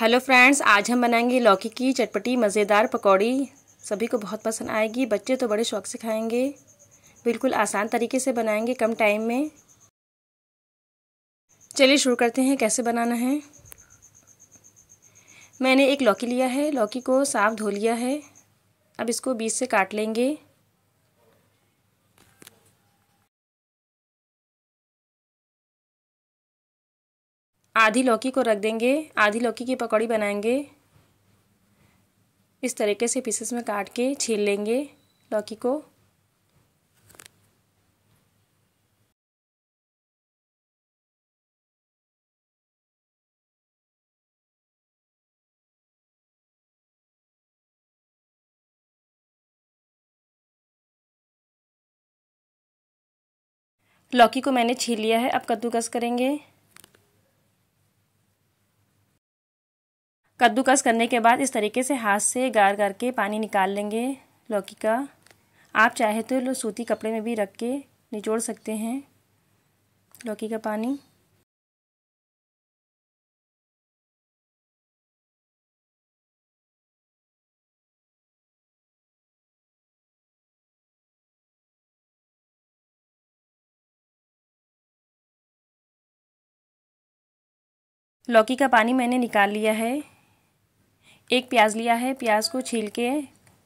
hello friends आज हम बनाएंगे लौकी की चटपटी मज़ेदार पकौड़ी सभी को बहुत पसंद आएगी बच्चे तो बड़े शौक से खाएंगे बिल्कुल आसान तरीके से बनाएंगे कम टाइम में चलिए शुरू करते हैं कैसे बनाना है मैंने एक लौकी लिया है लौकी को साफ धो लिया है अब इसको बीज से काट लेंगे आधी लौकी को रख देंगे आधी लौकी की पकौड़ी बनाएंगे इस तरीके से पीसेस में काट के छील लेंगे लौकी को लौकी को मैंने छील लिया है अब कद्दूकस करेंगे कद्दूकस करने के बाद इस तरीके से हाथ से गार गार के पानी निकाल लेंगे लौकी का आप चाहे तो सूती कपड़े में भी रख के निचोड़ सकते हैं लौकी का पानी लौकी का पानी मैंने निकाल लिया है एक प्याज लिया है प्याज को छील के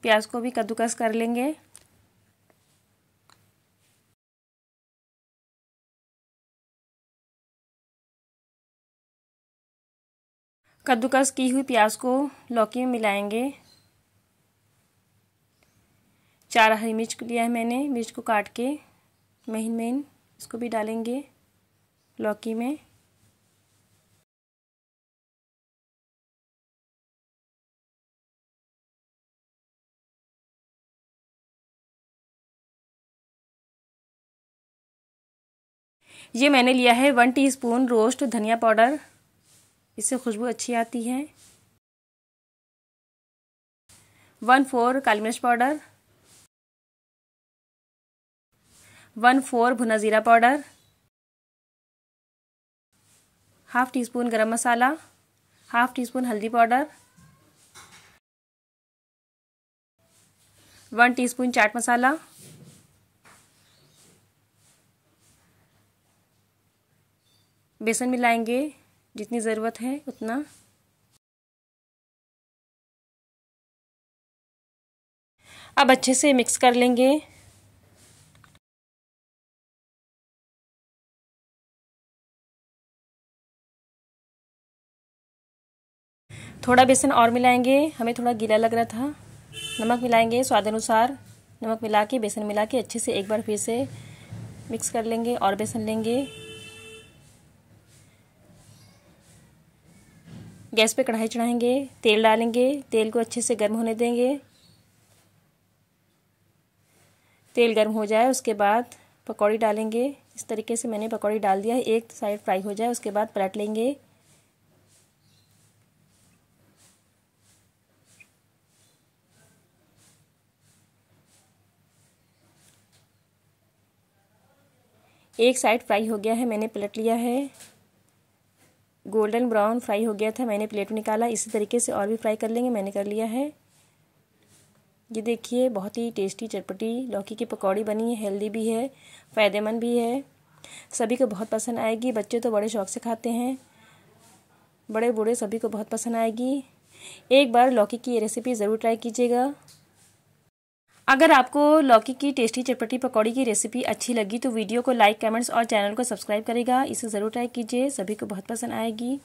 प्याज को भी कद्दूकस कर लेंगे कद्दूकस की हुई प्याज को लौकी में मिलाएंगे चार हरी मिर्च लिया है मैंने मिर्च को काट के महीन महीन इसको भी डालेंगे लौकी में ये मैंने लिया है वन टीस्पून रोस्ट धनिया पाउडर इससे खुशबू अच्छी आती है वन फोर काली मिर्च पाउडर वन फोर भुना ज़ीरा powder half teaspoon garam masala half teaspoon हल्दी powder one teaspoon chaat masala बेसन मिलाएंगे जितनी ज़रूरत है उतना अब अच्छे से मिक्स कर लेंगे थोड़ा बेसन और मिलाएंगे हमें थोड़ा गीला लग रहा था नमक मिलाएंगे स्वाद अनुसार नमक मिला के बेसन मिला के अच्छे से एक बार फिर से मिक्स कर लेंगे और बेसन लेंगे गैस पे कढ़ाई चढ़ाएंगे तेल डालेंगे तेल को अच्छे से गर्म होने देंगे तेल गर्म हो जाए उसके बाद पकौड़ी डालेंगे इस तरीके से मैंने पकौड़ी डाल दिया है एक साइड फ्राई हो जाए उसके बाद पलट लेंगे एक साइड फ्राई हो गया है मैंने पलट लिया है गोल्डन ब्राउन फ्राई हो गया था मैंने प्लेट में निकाला इसी तरीके से और भी फ्राई कर लेंगे मैंने कर लिया है ये देखिए बहुत ही टेस्टी चटपटी लौकी की पकौड़ी बनी है हेल्दी भी है फ़ायदेमंद भी है सभी को बहुत पसंद आएगी बच्चे तो बड़े शौक से खाते हैं बड़े बूढ़े सभी को बहुत पसंद आएगी एक बार लौकी की ये रेसिपी ज़रूर ट्राई कीजिएगा अगर आपको लौकी की टेस्टी चटपटी पकौड़ी की रेसिपी अच्छी लगी तो वीडियो को लाइक कमेंट्स और चैनल को सब्सक्राइब करेगा इसे ज़रूर ट्राई कीजिए सभी को बहुत पसंद आएगी